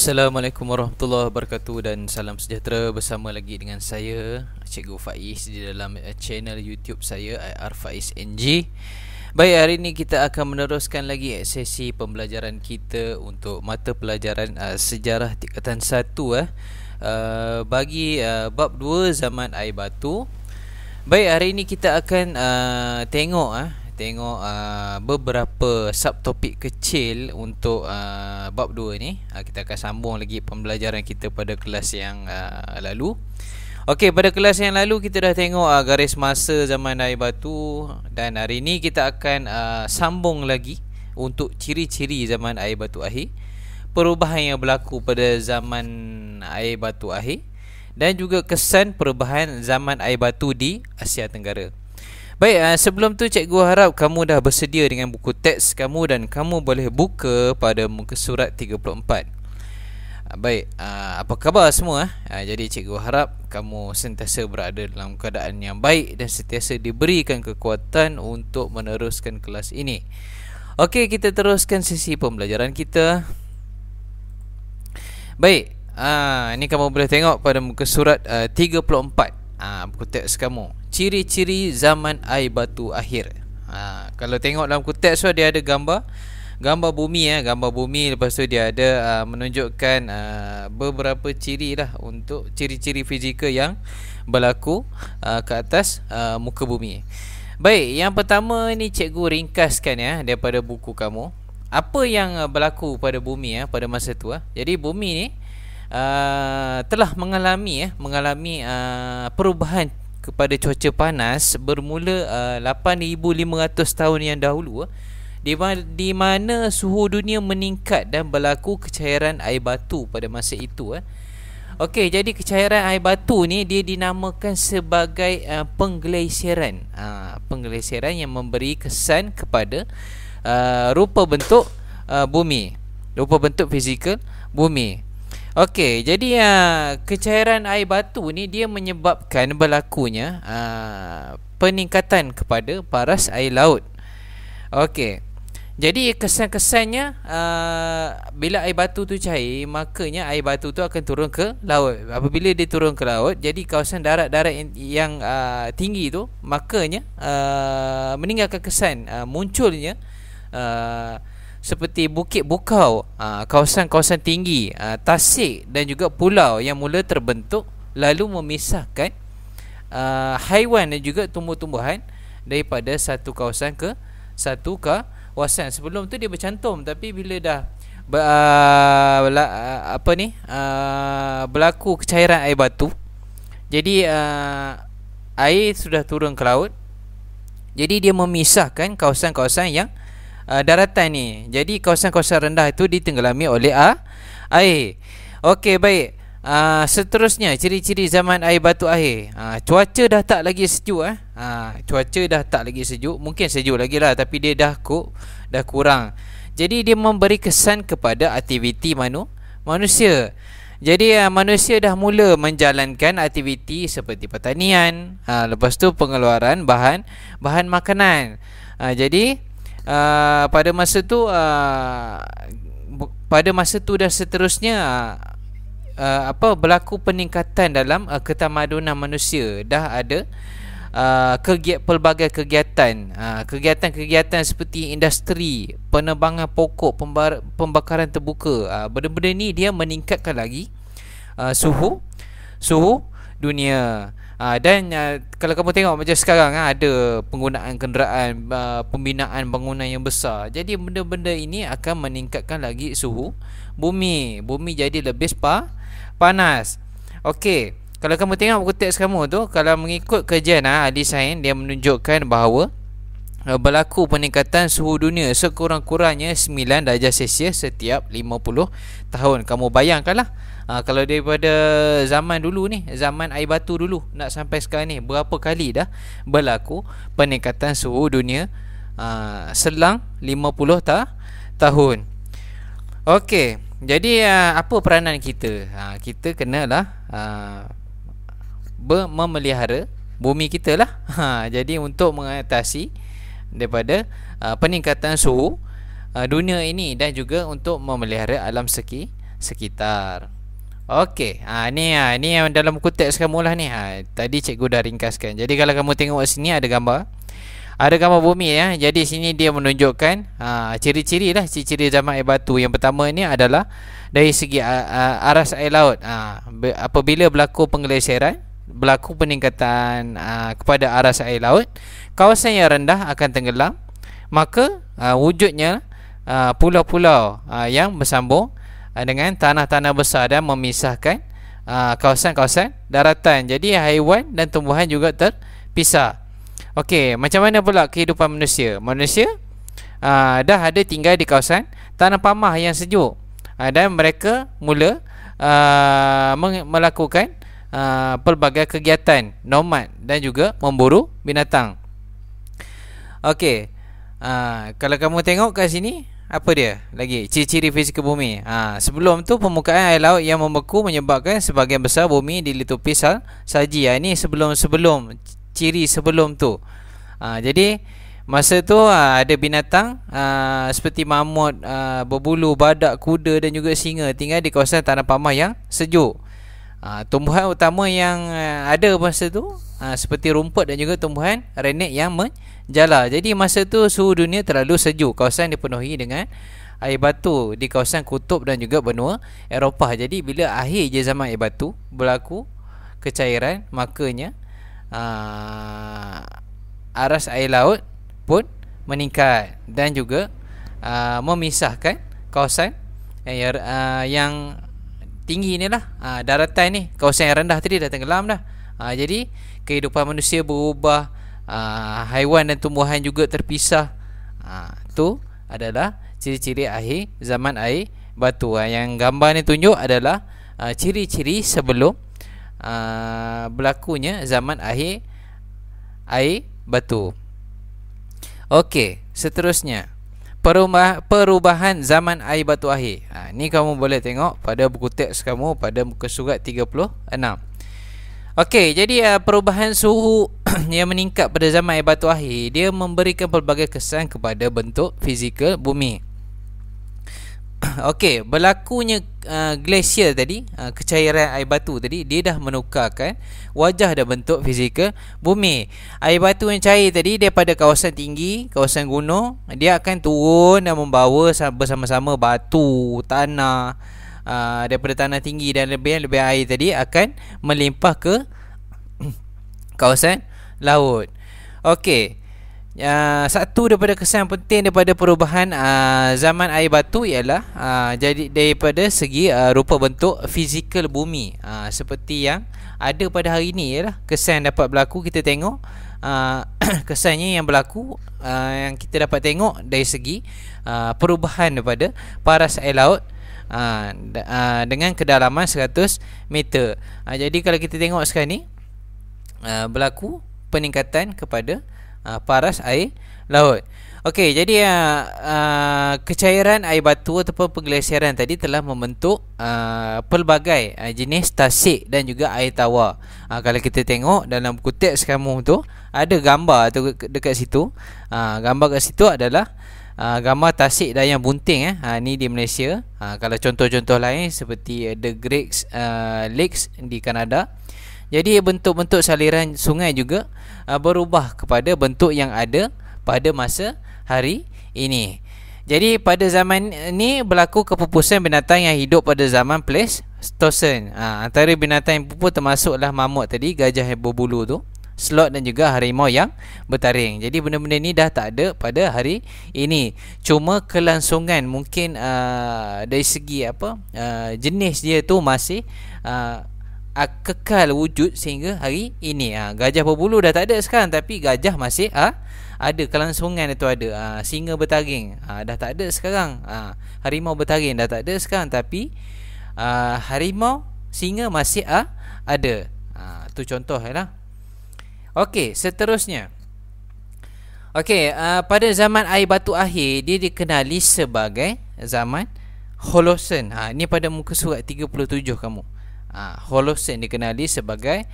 Assalamualaikum warahmatullahi wabarakatuh dan salam sejahtera bersama lagi dengan saya Cikgu Faiz di dalam eh, channel YouTube saya IR Faiz NG. Baik hari ini kita akan meneruskan lagi eh, sesi pembelajaran kita untuk mata pelajaran uh, sejarah tingkatan 1 eh uh, bagi uh, bab 2 zaman air batu. Baik hari ini kita akan uh, tengok ah uh, tengok uh, beberapa subtopik kecil untuk uh, bab 2 ni. Uh, kita akan sambung lagi pembelajaran kita pada kelas yang uh, lalu. Okey, pada kelas yang lalu kita dah tengok uh, garis masa zaman air batu dan hari ini kita akan uh, sambung lagi untuk ciri-ciri zaman air batu akhir. Perubahan yang berlaku pada zaman air batu akhir dan juga kesan perubahan zaman air batu di Asia Tenggara. Baik, uh, sebelum tu cikgu harap kamu dah bersedia dengan buku teks kamu dan kamu boleh buka pada muka surat 34. Ah, baik, uh, apa khabar semua? Uh, jadi cikgu harap kamu sentiasa berada dalam keadaan yang baik dan sentiasa diberikan kekuatan untuk meneruskan kelas ini. Okey, kita teruskan sesi pembelajaran kita. Baik, ini kamu boleh tengok pada muka surat 34 buku ha, teks kamu ciri-ciri zaman air batu akhir ha, kalau tengok dalam buku teks tu dia ada gambar gambar bumi ya gambar bumi lepas tu dia ada ha, menunjukkan ha, beberapa ciri lah untuk ciri-ciri fizikal yang berlaku ha, ke atas ha, muka bumi baik yang pertama ni cikgu ringkaskan ya daripada buku kamu apa yang ha, berlaku pada bumi ya pada masa tu ya. jadi bumi ni Uh, telah mengalami eh mengalami uh, perubahan kepada cuaca panas bermula uh, 8500 tahun yang dahulu uh, di, ma- di mana suhu dunia meningkat dan berlaku kecairan air batu pada masa itu eh okey jadi kecairan air batu ni dia dinamakan sebagai uh, pengglesiran uh, pengglesiran yang memberi kesan kepada uh, rupa bentuk uh, bumi rupa bentuk fizikal bumi Okey, jadi uh, kecairan air batu ni dia menyebabkan berlakunya uh, peningkatan kepada paras air laut. Okey. Jadi kesan-kesannya uh, bila air batu tu cair, makanya air batu tu akan turun ke laut. Apabila dia turun ke laut, jadi kawasan darat-darat yang, uh, tinggi tu makanya uh, meninggalkan kesan uh, munculnya uh, seperti bukit bukau, ah, kawasan-kawasan tinggi, ah, tasik dan juga pulau yang mula terbentuk lalu memisahkan ah, haiwan dan juga tumbuh-tumbuhan daripada satu kawasan ke satu kawasan. Sebelum tu dia bercantum tapi bila dah apa ni berlaku kecairan air batu jadi air sudah turun ke laut jadi dia memisahkan kawasan-kawasan yang uh, daratan ni. Jadi kawasan-kawasan rendah itu ditenggelami oleh uh, air. Okey, baik. Uh, seterusnya ciri-ciri zaman air batu air. Uh, cuaca dah tak lagi sejuk eh. Uh, cuaca dah tak lagi sejuk, mungkin sejuk lagi lah tapi dia dah ku dah kurang. Jadi dia memberi kesan kepada aktiviti manu, manusia. Jadi uh, manusia dah mula menjalankan aktiviti seperti pertanian, uh, lepas tu pengeluaran bahan bahan makanan. Uh, jadi uh, pada masa tu uh, pada masa tu dan seterusnya uh, apa berlaku peningkatan dalam uh, ketamadunan manusia dah ada Uh, kegiat, pelbagai kegiatan uh, Kegiatan-kegiatan seperti industri Penerbangan pokok pembar- Pembakaran terbuka uh, Benda-benda ni dia meningkatkan lagi uh, Suhu Suhu dunia Ah, dan uh, kalau kamu tengok macam sekarang uh, ada penggunaan kenderaan uh, pembinaan bangunan yang besar. Jadi benda-benda ini akan meningkatkan lagi suhu bumi. Bumi jadi lebih pa- panas. Okey, kalau kamu tengok buku teks kamu tu, kalau mengikut kajian uh, ahli sains dia menunjukkan bahawa Eh, berlaku peningkatan suhu dunia sekurang-kurangnya 9 darjah Celsius setiap 50 tahun. Kamu bayangkanlah Ha, kalau daripada zaman dulu ni zaman air batu dulu nak sampai sekarang ni berapa kali dah berlaku peningkatan suhu dunia ha, selang 50 ta- tahun okey jadi ha, apa peranan kita ha, kita kenalah ha, memelihara bumi kita lah ha, jadi untuk mengatasi daripada uh, peningkatan suhu uh, dunia ini dan juga untuk memelihara alam seki, sekitar. Okey, ha ni ha ni yang dalam kamu lah ni. Ha tadi cikgu dah ringkaskan. Jadi kalau kamu tengok sini ada gambar. Ada gambar bumi ya. Jadi sini dia menunjukkan ha ciri-ciri lah ciri-ciri zaman air batu. Yang pertama ni adalah dari segi uh, uh, aras air laut. Ha apabila berlaku penggeleseran berlaku peningkatan uh, kepada aras air laut kawasan yang rendah akan tenggelam maka uh, wujudnya ah, pulau-pulau yang bersambung uh, dengan tanah-tanah besar dan memisahkan kawasan-kawasan daratan jadi haiwan dan tumbuhan juga terpisah okey macam mana pula kehidupan manusia manusia uh, dah ada tinggal di kawasan tanah pamah yang sejuk uh, dan mereka mula uh, melakukan uh, pelbagai kegiatan nomad dan juga memburu binatang. Okey. Uh, kalau kamu tengok kat sini apa dia lagi ciri-ciri fizikal bumi ha, sebelum tu permukaan air laut yang membeku menyebabkan sebahagian besar bumi dilitupi sal saji ha, uh, ini sebelum sebelum ciri sebelum tu ha, jadi masa tu ha, ada binatang ha, seperti mamut ha, berbulu badak kuda dan juga singa tinggal di kawasan tanah pamah yang sejuk Ha, tumbuhan utama yang eh, ada masa tu ha, seperti rumput dan juga tumbuhan renek yang menjala. Jadi masa tu suhu dunia terlalu sejuk. Kawasan dipenuhi dengan air batu di kawasan kutub dan juga benua Eropah. Jadi bila akhir je zaman air batu berlaku kecairan makanya ha, aras air laut pun meningkat dan juga ha, memisahkan kawasan yang, eh, er, ha, yang tinggi ni lah ha, daratan ni kawasan yang rendah tadi dah tenggelam dah ha, jadi kehidupan manusia berubah ha, haiwan dan tumbuhan juga terpisah ha, tu adalah ciri-ciri akhir zaman air batu ha, yang gambar ni tunjuk adalah ha, ciri-ciri sebelum ha, berlakunya zaman akhir air batu Okey, seterusnya perubah, perubahan zaman air batu akhir. Ha, ni kamu boleh tengok pada buku teks kamu pada muka surat 36. Okey, jadi uh, perubahan suhu yang meningkat pada zaman air batu akhir, dia memberikan pelbagai kesan kepada bentuk fizikal bumi. Okey, berlakunya uh, glacier tadi, uh, kecairan air batu tadi, dia dah menukarkan wajah dan bentuk fizikal bumi. Air batu yang cair tadi daripada kawasan tinggi, kawasan gunung, dia akan turun dan membawa bersama-sama batu, tanah, uh, daripada tanah tinggi dan lebih lebih air tadi akan melimpah ke kawasan laut. Okey, Uh, satu daripada kesan penting daripada perubahan uh, zaman air batu ialah uh, jadi daripada segi uh, rupa bentuk fizikal bumi uh, seperti yang ada pada hari ini ialah kesan dapat berlaku kita tengok uh, kesannya yang berlaku uh, yang kita dapat tengok dari segi uh, perubahan daripada paras air laut uh, uh, dengan kedalaman 100 meter. Uh, jadi kalau kita tengok sekarang ni uh, berlaku peningkatan kepada uh, paras air laut. Okey, jadi uh, uh, kecairan air batu ataupun pengglesiran tadi telah membentuk uh, pelbagai uh, jenis tasik dan juga air tawar. Uh, kalau kita tengok dalam kutip skamu tu, ada gambar tu dekat situ. Uh, gambar dekat situ adalah uh, gambar tasik Dayang Bunting eh. Uh, ni di Malaysia. Uh, kalau contoh-contoh lain seperti uh, The Great uh, Lakes di Kanada. Jadi bentuk-bentuk saliran sungai juga uh, berubah kepada bentuk yang ada pada masa hari ini. Jadi pada zaman ini berlaku kepupusan binatang yang hidup pada zaman Pleistosen. Ha, ah, antara binatang yang pupus termasuklah mamut tadi, gajah yang berbulu tu, slot dan juga harimau yang bertaring. Jadi benda-benda ni dah tak ada pada hari ini. Cuma kelangsungan mungkin uh, dari segi apa uh, jenis dia tu masih uh, uh, kekal wujud sehingga hari ini ha, gajah berbulu dah tak ada sekarang tapi gajah masih ha, ada kelangsungan itu ada ha, singa bertaring ha, dah tak ada sekarang ha, harimau bertaring dah tak ada sekarang tapi ha, harimau singa masih ha, ada ha, tu contoh lah okey seterusnya okey uh, pada zaman air batu akhir dia dikenali sebagai zaman Holosen. Ha, ini pada muka surat 37 kamu ha, Holosen dikenali sebagai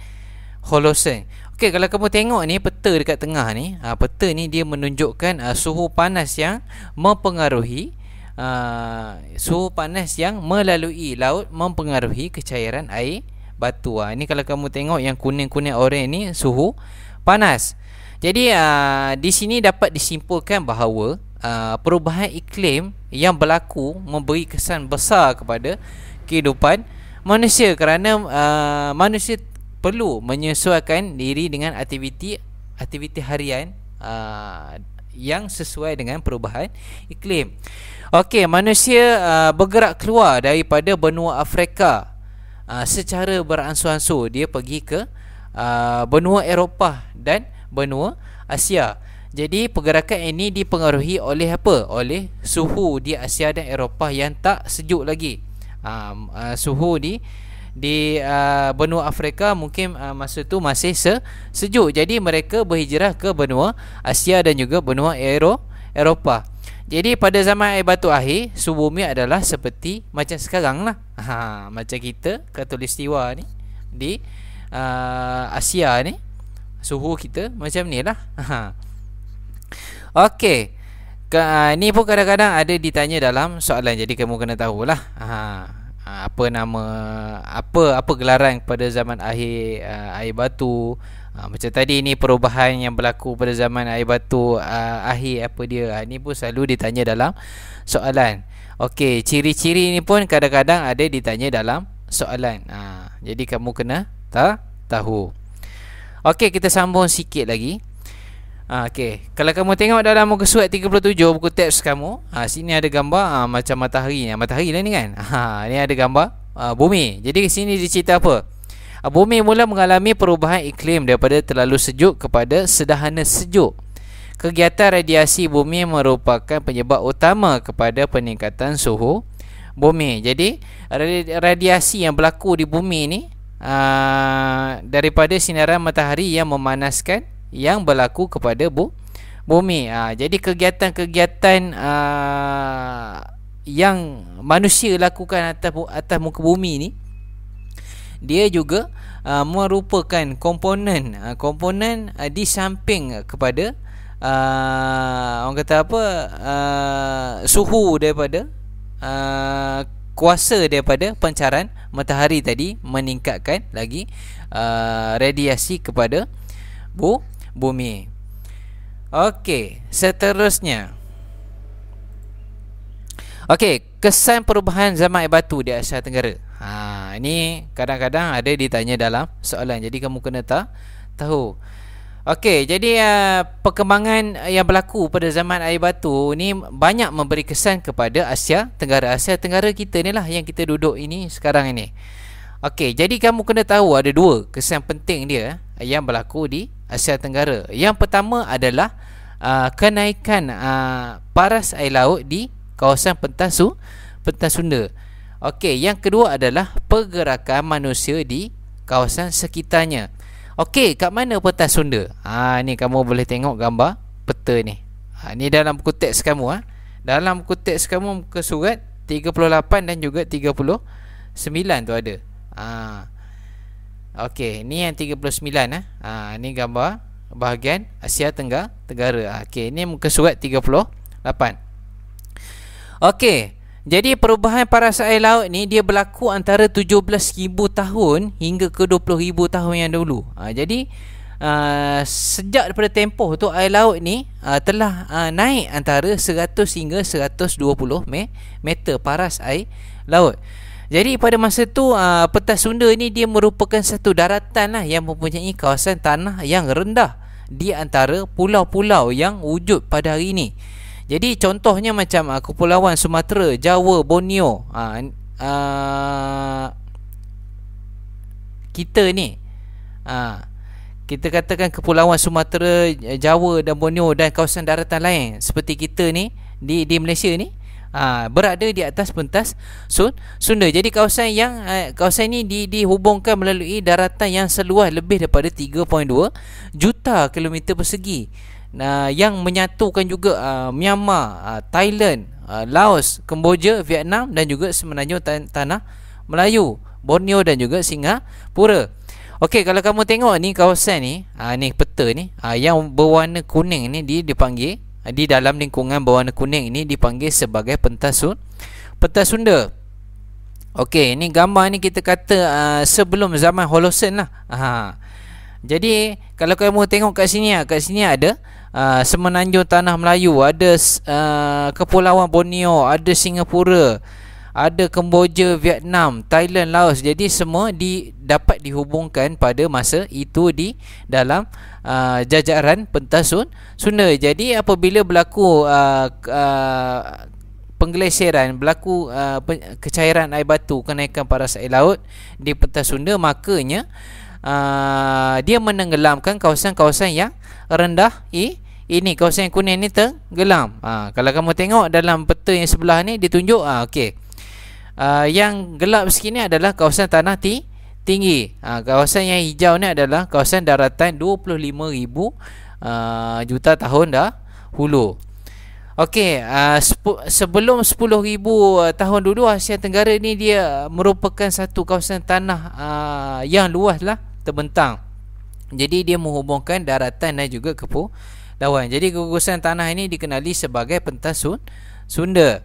Holosen Okey, kalau kamu tengok ni peta dekat tengah ni ha, Peta ni dia menunjukkan ha, suhu panas yang mempengaruhi ha, Suhu panas yang melalui laut mempengaruhi kecairan air batu ha. Ini kalau kamu tengok yang kuning-kuning oranye ni suhu panas jadi uh, di sini dapat disimpulkan bahawa uh, perubahan iklim yang berlaku memberi kesan besar kepada kehidupan manusia kerana uh, manusia perlu menyesuaikan diri dengan aktiviti aktiviti harian uh, yang sesuai dengan perubahan iklim. Okey, manusia uh, bergerak keluar daripada benua Afrika uh, secara beransur-ansur. Dia pergi ke uh, benua Eropah dan benua Asia. Jadi pergerakan ini dipengaruhi oleh apa? Oleh suhu di Asia dan Eropah yang tak sejuk lagi uh, uh, suhu di di uh, benua Afrika mungkin uh, masa tu masih se, sejuk jadi mereka berhijrah ke benua Asia dan juga benua Ero, Eropah. Jadi pada zaman air batu akhir suhu bumi adalah seperti macam sekarang lah. Ha, macam kita katulistiwa ni di uh, Asia ni suhu kita macam ni lah. Ha. ha. Okey. Ini ah, pun kadang-kadang ada ditanya dalam soalan Jadi kamu kena tahulah ha, Apa nama Apa apa gelaran pada zaman akhir uh, air batu ha, Macam tadi ini perubahan yang berlaku pada zaman air batu uh, Akhir apa dia Ini pun selalu ditanya dalam soalan Okey, ciri-ciri ini pun kadang-kadang ada ditanya dalam soalan ha, Jadi kamu kena ta- tahu Okey, kita sambung sikit lagi Ah, okay, kalau kamu tengok dalam muka surat 37 buku teks kamu, ha, sini ada gambar ha, macam matahari. Matahari lah ni kan. Ha, ni ada gambar ha, bumi. Jadi di sini dicerita apa? Ha, bumi mula mengalami perubahan iklim daripada terlalu sejuk kepada sederhana sejuk. Kegiatan radiasi bumi merupakan penyebab utama kepada peningkatan suhu bumi. Jadi radiasi yang berlaku di bumi ni ha, daripada sinaran matahari yang memanaskan yang berlaku kepada bu bumi. Ha, jadi kegiatan-kegiatan ha, yang manusia lakukan atas atas muka bumi ni dia juga ha, merupakan komponen ha, komponen ha, di samping kepada ha, orang kata apa ha, suhu daripada ha, kuasa daripada pancaran matahari tadi meningkatkan lagi uh, radiasi kepada bu bumi. Okey, seterusnya. Okey, kesan perubahan zaman air batu di Asia Tenggara. Ha, ini kadang-kadang ada ditanya dalam soalan. Jadi kamu kena tahu tahu. Okey, jadi uh, perkembangan yang berlaku pada zaman air batu ni banyak memberi kesan kepada Asia Tenggara. Asia Tenggara kita ni lah yang kita duduk ini sekarang ini. Okey, jadi kamu kena tahu ada dua kesan penting dia yang berlaku di Asia Tenggara. Yang pertama adalah uh, kenaikan uh, paras air laut di kawasan pentas su pentas Sunda. Okey, yang kedua adalah pergerakan manusia di kawasan sekitarnya. Okey, kat mana pentas Sunda? Ha ni kamu boleh tengok gambar peta ni. Ha ni dalam buku teks kamu ah. Ha. Dalam buku teks kamu muka surat 38 dan juga 39 tu ada. ha. Okey, ni yang 39 eh. Ha, ni gambar bahagian Asia Tenggara, Tenggara. Ha, okey, ni muka surat 38. Okey, jadi perubahan paras air laut ni dia berlaku antara 17,000 tahun hingga ke 20,000 tahun yang dulu. Ha, jadi uh, sejak daripada tempoh tu air laut ni uh, telah uh, naik antara 100 hingga 120 meter paras air laut. Jadi pada masa tu uh, Petas Sunda ni dia merupakan satu daratan lah Yang mempunyai kawasan tanah yang rendah Di antara pulau-pulau yang wujud pada hari ini Jadi contohnya macam uh, Kepulauan Sumatera, Jawa, Borneo uh, uh, Kita ni uh, Kita katakan Kepulauan Sumatera, Jawa dan Borneo Dan kawasan daratan lain Seperti kita ni di, di Malaysia ni uh, ha, berada di atas pentas Sun Sunda. Jadi kawasan yang uh, kawasan ini di, dihubungkan melalui daratan yang seluas lebih daripada 3.2 juta kilometer persegi. Nah, yang menyatukan juga uh, Myanmar, uh, Thailand, uh, Laos, Kemboja, Vietnam dan juga semenanjung tan- tanah Melayu, Borneo dan juga Singapura. Okey, kalau kamu tengok ni kawasan ni, uh, ni peta ni, uh, yang berwarna kuning ni dia dipanggil di dalam lingkungan berwarna kuning ini dipanggil sebagai pentas pentas Sunda. Okey, ini gambar ini kita kata uh, sebelum zaman Holosen lah. Aha. Jadi kalau kamu tengok kat sini ah, kat sini ada uh, semenanjung tanah Melayu, ada uh, kepulauan Borneo, ada Singapura ada Kemboja, Vietnam, Thailand, Laos. Jadi semua di dapat dihubungkan pada masa itu di dalam uh, jajaran pentasun Sunda. Jadi apabila berlaku uh, uh, penggeleseran, berlaku uh, kecairan air batu, kenaikan paras air laut di pentas Sunda, makanya uh, dia menenggelamkan kawasan-kawasan yang rendah i ini kawasan yang kuning ni tenggelam. Ha, kalau kamu tengok dalam peta yang sebelah ni ditunjuk ah ha, okey uh, yang gelap sikit ni adalah kawasan tanah ti tinggi. Ha, kawasan yang hijau ni adalah kawasan daratan 25,000 uh, ah, juta tahun dah hulu. Okey, uh, sebelum 10,000 uh, tahun dulu Asia Tenggara ni dia merupakan satu kawasan tanah uh, yang luas lah terbentang. Jadi dia menghubungkan daratan dan juga kepulauan. Jadi gugusan tanah ini dikenali sebagai pentas Sun- Sunda.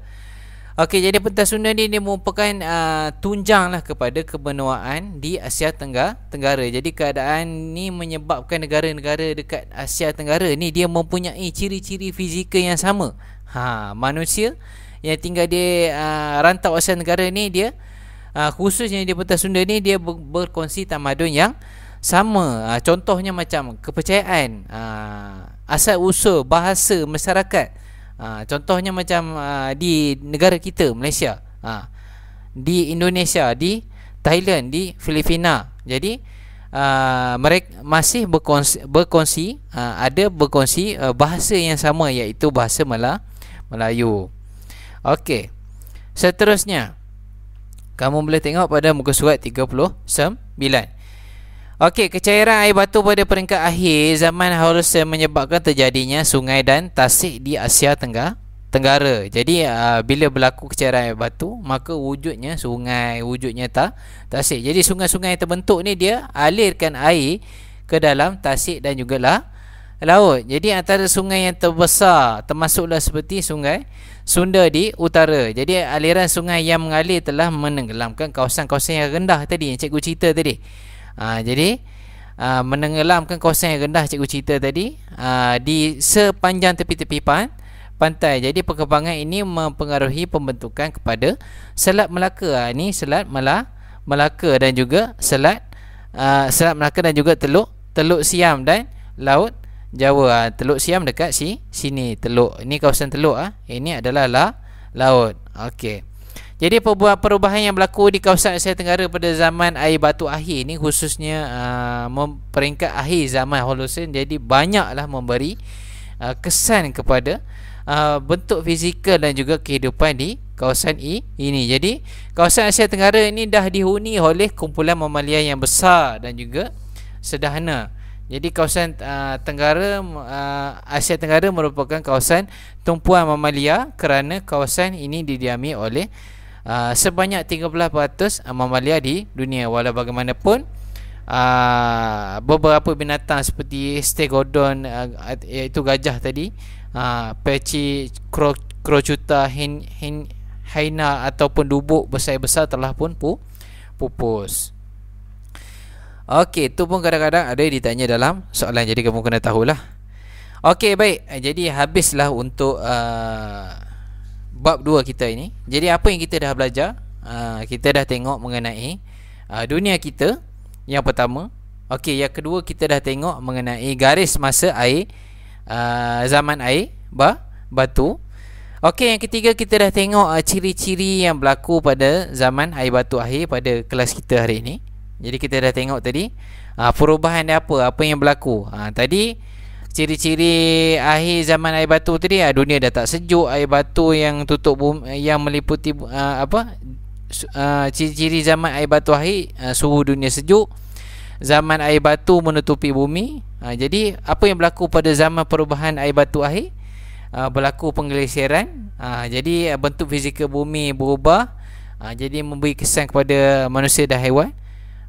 Okey, jadi pentas sunnah ni, ni merupakan uh, tunjang lah kepada kebenuaan di Asia Tenggara. Tenggara. Jadi keadaan ni menyebabkan negara-negara dekat Asia Tenggara ni dia mempunyai ciri-ciri fizikal yang sama. Ha, manusia yang tinggal di uh, rantau Asia Tenggara ni dia uh, khususnya di pentas Sunda ni dia ber- berkongsi tamadun yang sama. Uh, contohnya macam kepercayaan, uh, asal usul bahasa masyarakat ha, Contohnya macam ha, di negara kita Malaysia ha, Di Indonesia, di Thailand, di Filipina Jadi Uh, ha, mereka masih berkongsi, berkongsi ha, uh, ada berkongsi uh, bahasa yang sama iaitu bahasa Mela, Melayu. Okey. Seterusnya kamu boleh tengok pada muka surat 39. Okey, kecairan air batu pada peringkat akhir zaman harus menyebabkan terjadinya sungai dan tasik di Asia Tenggara. Tenggara. Jadi uh, bila berlaku kecairan air batu, maka wujudnya sungai, wujudnya ta tasik. Jadi sungai-sungai terbentuk ni dia alirkan air ke dalam tasik dan juga la laut. Jadi antara sungai yang terbesar termasuklah seperti sungai Sunda di utara. Jadi aliran sungai yang mengalir telah menenggelamkan kawasan-kawasan yang rendah tadi yang cikgu cerita tadi ha, Jadi ha, Menenggelamkan kawasan yang rendah Cikgu cerita tadi ha, Di sepanjang tepi-tepi pan pantai. Jadi perkembangan ini mempengaruhi pembentukan kepada Selat Melaka. Ha, ini Selat Mela, Melaka dan juga Selat uh, Selat Melaka dan juga Teluk Teluk Siam dan Laut Jawa. Uh, teluk Siam dekat si sini Teluk. Ini kawasan Teluk ah. Uh. Ini adalah la, laut. Okey. Jadi perubahan yang berlaku di kawasan Asia Tenggara pada zaman air batu akhir ini khususnya uh, peringkat akhir zaman Holosen jadi banyaklah memberi uh, kesan kepada uh, bentuk fizikal dan juga kehidupan di kawasan I ini. Jadi kawasan Asia Tenggara ini dah dihuni oleh kumpulan mamalia yang besar dan juga sederhana. Jadi kawasan uh, Tenggara uh, Asia Tenggara merupakan kawasan tumpuan mamalia kerana kawasan ini didiami oleh uh, sebanyak 13% ah, mamalia di dunia walau bagaimanapun uh, beberapa binatang seperti stegodon uh, iaitu gajah tadi uh, peci kro, krocuta hin, hin, haina ataupun dubuk besar-besar telah pun pu, pupus Okey, tu pun kadang-kadang ada ditanya dalam soalan jadi kamu kena tahulah. Okey, baik. Jadi habislah untuk uh, bab dua kita ini. Jadi apa yang kita dah belajar? Ah, kita dah tengok mengenai ah, dunia kita yang pertama. Okey, yang kedua kita dah tengok mengenai garis masa air ah, zaman air ba batu. Okey, yang ketiga kita dah tengok ciri-ciri yang berlaku pada zaman air batu akhir pada kelas kita hari ini. Jadi kita dah tengok tadi perubahan dia apa, apa yang berlaku. tadi ciri-ciri akhir zaman air batu tadi ah dunia dah tak sejuk air batu yang tutup bumi, yang meliputi uh, apa uh, ciri-ciri zaman air batu akhir uh, suhu dunia sejuk zaman air batu menutupi bumi uh, jadi apa yang berlaku pada zaman perubahan air batu akhir uh, berlaku penggelisiran uh, jadi uh, bentuk fizikal bumi berubah uh, jadi memberi kesan kepada manusia dan haiwan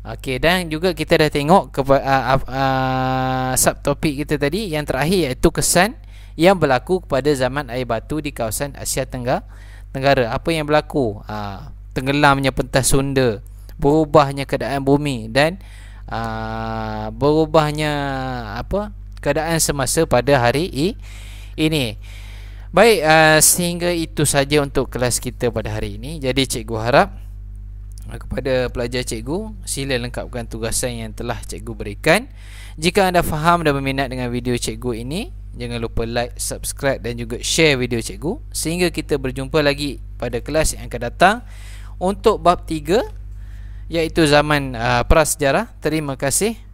Okey dan juga kita dah tengok ke uh, ah, uh, ah, uh, ah, subtopik kita tadi yang terakhir iaitu kesan yang berlaku kepada zaman air batu di kawasan Asia Tenggara. Tenggara apa yang berlaku? Uh, tenggelamnya pentas Sunda, berubahnya keadaan bumi dan uh, berubahnya apa? keadaan semasa pada hari ini. Baik, uh, sehingga itu saja untuk kelas kita pada hari ini. Jadi cikgu harap Ah, kepada pelajar cikgu sila lengkapkan tugasan yang telah cikgu berikan jika anda faham dan berminat dengan video cikgu ini jangan lupa like subscribe dan juga share video cikgu sehingga kita berjumpa lagi pada kelas yang akan datang untuk bab 3 iaitu zaman uh, prasejarah terima kasih